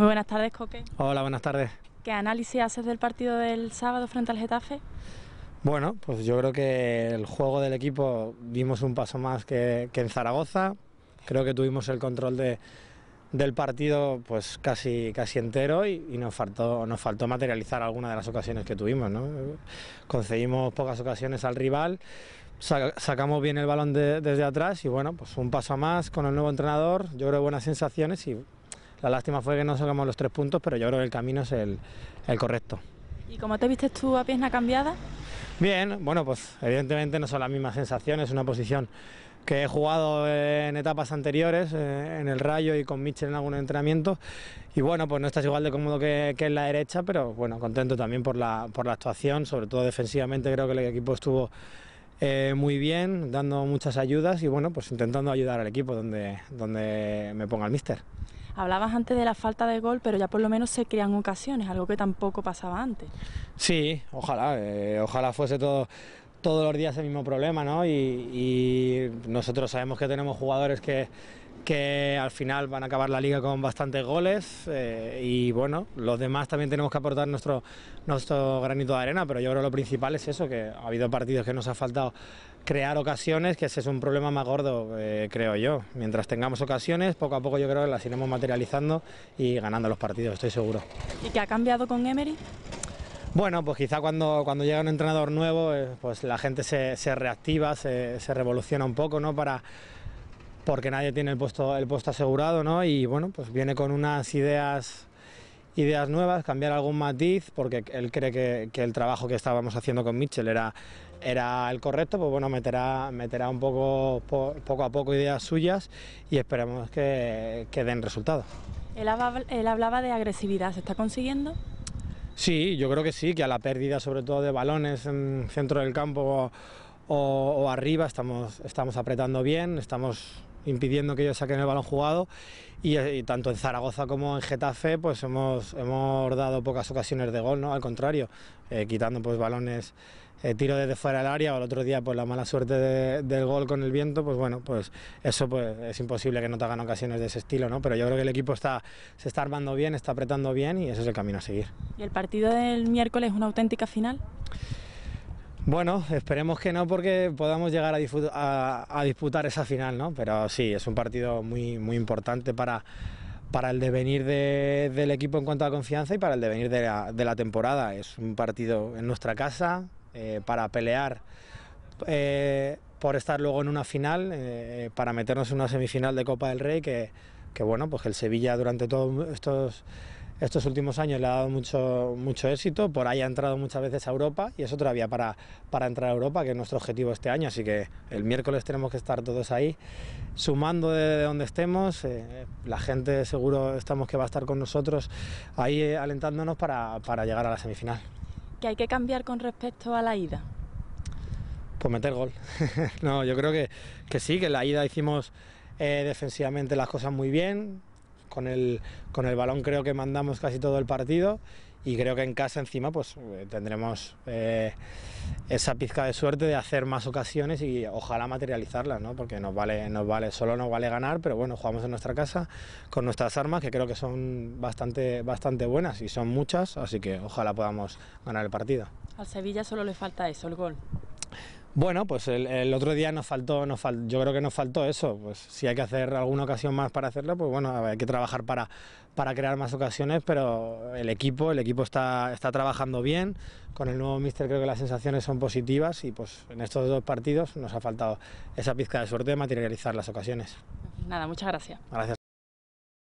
Muy buenas tardes, Coque. Hola, buenas tardes. ¿Qué análisis haces del partido del sábado frente al Getafe? Bueno, pues yo creo que el juego del equipo dimos un paso más que, en Zaragoza. Creo que tuvimos el control de, del partido pues casi, casi entero y, nos, faltó, nos faltó materializar alguna de las ocasiones que tuvimos. ¿no? Concedimos pocas ocasiones al rival, sacamos bien el balón desde atrás y bueno, pues un paso más con el nuevo entrenador, yo creo buenas sensaciones y la lástima fue que no sacamos los tres puntos, pero yo creo que el camino es el, correcto. ¿Y cómo te viste tú a pierna cambiada? Bien, bueno, pues evidentemente no son las mismas sensaciones, una posición que he jugado en etapas anteriores, eh, en el Rayo y con Mitchell en algún entrenamiento. Y bueno, pues no estás igual de cómodo que, en la derecha, pero bueno, contento también por la, actuación, sobre todo defensivamente creo que el equipo estuvo eh, muy bien, dando muchas ayudas y bueno, pues intentando ayudar al equipo donde, donde me ponga el míster. Hablabas antes de la falta de gol, pero ya por lo menos se crean ocasiones, algo que tampoco pasaba antes. Sí, ojalá, eh, ojalá fuese todo todos los días el mismo problema, ¿no? y, nosotros sabemos que tenemos jugadores que, que al final van a acabar la liga con bastantes goles eh, y bueno, los demás también tenemos que aportar nuestro, nuestro granito de arena, pero yo creo que lo principal es eso, que ha habido partidos que nos ha faltado crear ocasiones, que ese es un problema más gordo, eh, creo yo. Mientras tengamos ocasiones, poco a poco yo creo que las iremos materializando y ganando los partidos, estoy seguro. ¿Y qué ha cambiado con Emery? Bueno, pues quizá cuando, cuando llega un entrenador nuevo, eh, pues la gente se, reactiva, se, se revoluciona un poco, ¿no? Para porque nadie tiene el puesto, el puesto asegurado, ¿no? Y bueno, pues viene con unas ideas, ideas nuevas, cambiar algún matiz, porque él cree que, el trabajo que estábamos haciendo con Mitchell era, era el correcto, pues bueno, meterá, meterá un poco, poco a poco ideas suyas y esperamos que, den resultados. Él, hablaba de agresividad, ¿se está consiguiendo? Sí, yo creo que sí, que a la pérdida sobre todo de balones en centro del campo o, arriba estamos, estamos apretando bien, estamos impidiendo que ellos saquen el balón jugado eh, y, tanto en Zaragoza como en Getafe pues hemos, hemos dado pocas ocasiones de gol, ¿no? al contrario, eh, quitando pues balones, eh, tiro desde fuera del área o el otro día por pues, la mala suerte del gol con el viento, pues bueno, pues eso pues es imposible que no te hagan ocasiones de ese estilo, ¿no? pero yo creo que el equipo está, se está armando bien, está apretando bien y ese es el camino a seguir. ¿Y el partido del miércoles es una auténtica final? Bueno, esperemos que no porque podamos llegar a, disputar esa final, ¿no? Pero sí, es un partido muy, muy importante para, para el devenir del equipo en cuanto a confianza y para el devenir de la, temporada. Es un partido en nuestra casa eh, para pelear. Eh, por estar luego en una final, eh, para meternos en una semifinal de Copa del Rey, que, que bueno, pues el Sevilla durante todos estos estos últimos años le ha dado mucho, mucho éxito, por ahí ha entrado muchas veces a Europa y es otra vía para, para entrar a Europa, que es nuestro objetivo este año, así que el miércoles tenemos que estar todos ahí, sumando de, donde estemos, eh, la gente seguro estamos que va a estar con nosotros ahí eh, alentándonos para, llegar a la semifinal. ¿Qué hay que cambiar con respecto a la ida? Pues meter gol. no, yo creo que, sí, que en la ida hicimos eh, defensivamente las cosas muy bien, con el, con el balón creo que mandamos casi todo el partido y creo que en casa encima pues eh, tendremos eh, esa pizca de suerte de hacer más ocasiones y ojalá materializarlas, ¿no? porque nos vale, nos vale, solo nos vale ganar, pero bueno, jugamos en nuestra casa con nuestras armas que creo que son bastante, bastante buenas y son muchas, así que ojalá podamos ganar el partido. Al Sevilla solo le falta eso, el gol. Bueno, pues el, otro día nos faltó, nos yo creo que nos faltó eso. Pues si hay que hacer alguna ocasión más para hacerlo, pues bueno, hay que trabajar para, para crear más ocasiones, pero el equipo, el equipo está, está trabajando bien. Con el nuevo mister, creo que las sensaciones son positivas y pues en estos dos partidos nos ha faltado esa pizca de suerte de materializar las ocasiones. Nada, muchas gracias. Gracias.